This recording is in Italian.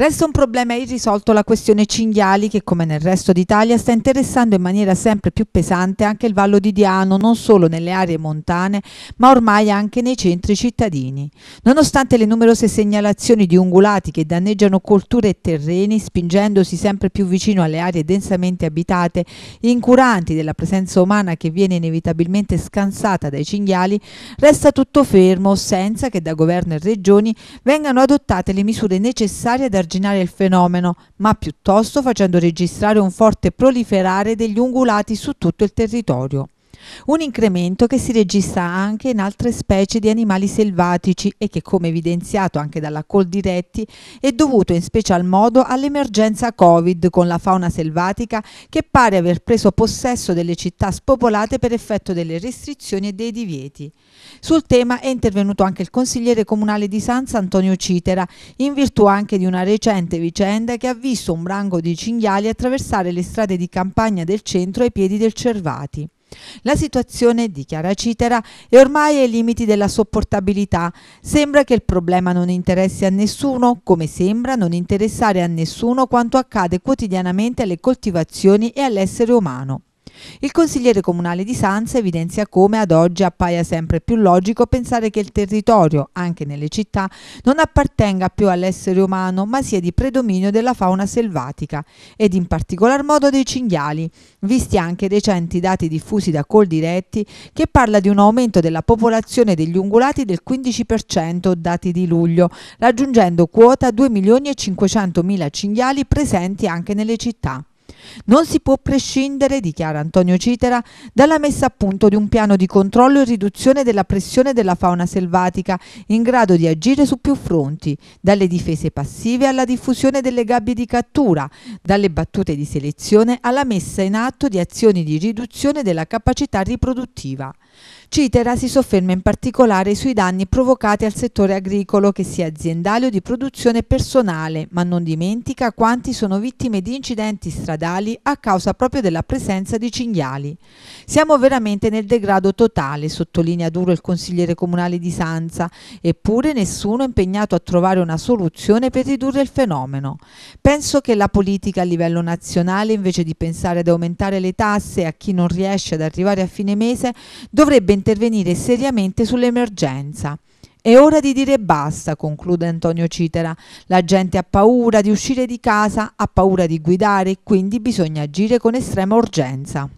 Resta un problema irrisolto la questione cinghiali che come nel resto d'Italia sta interessando in maniera sempre più pesante anche il Vallo di Diano, non solo nelle aree montane, ma ormai anche nei centri cittadini. Nonostante le numerose segnalazioni di ungulati che danneggiano colture e terreni, spingendosi sempre più vicino alle aree densamente abitate, incuranti della presenza umana che viene inevitabilmente scansata dai cinghiali, resta tutto fermo senza che da governo e regioni vengano adottate le misure necessarie ad arginare arginare il fenomeno, ma piuttosto facendo registrare un forte proliferare degli ungulati su tutto il territorio. Un incremento che si registra anche in altre specie di animali selvatici e che, come evidenziato anche dalla Col Coldiretti, è dovuto in special modo all'emergenza Covid con la fauna selvatica che pare aver preso possesso delle città spopolate per effetto delle restrizioni e dei divieti. Sul tema è intervenuto anche il consigliere comunale di Sanza Antonio Citera, in virtù anche di una recente vicenda che ha visto un branco di cinghiali attraversare le strade di campagna del centro ai piedi del Cervati. La situazione, dichiara Citera, è ormai ai limiti della sopportabilità. Sembra che il problema non interessi a nessuno, come sembra non interessare a nessuno quanto accade quotidianamente alle coltivazioni e all'essere umano. Il consigliere comunale di Sanza evidenzia come ad oggi appaia sempre più logico pensare che il territorio, anche nelle città, non appartenga più all'essere umano ma sia di predominio della fauna selvatica ed in particolar modo dei cinghiali, visti anche recenti dati diffusi da Coldiretti che parla di un aumento della popolazione degli ungulati del 15% dati di luglio, raggiungendo quota 2 milioni e 500 mila cinghiali presenti anche nelle città. Non si può prescindere, dichiara Antonio Citera, dalla messa a punto di un piano di controllo e riduzione della pressione della fauna selvatica in grado di agire su più fronti, dalle difese passive alla diffusione delle gabbie di cattura, dalle battute di selezione alla messa in atto di azioni di riduzione della capacità riproduttiva. Citera si sofferma in particolare sui danni provocati al settore agricolo che sia aziendale o di produzione personale, ma non dimentica quanti sono vittime di incidenti stradali cinghiali a causa proprio della presenza di cinghiali. Siamo veramente nel degrado totale, sottolinea duro il consigliere comunale di Sanza, eppure nessuno è impegnato a trovare una soluzione per ridurre il fenomeno. Penso che la politica a livello nazionale, invece di pensare ad aumentare le tasse a chi non riesce ad arrivare a fine mese, dovrebbe intervenire seriamente sull'emergenza. È ora di dire basta, conclude Antonio Citera. La gente ha paura di uscire di casa, ha paura di guidare, quindi bisogna agire con estrema urgenza.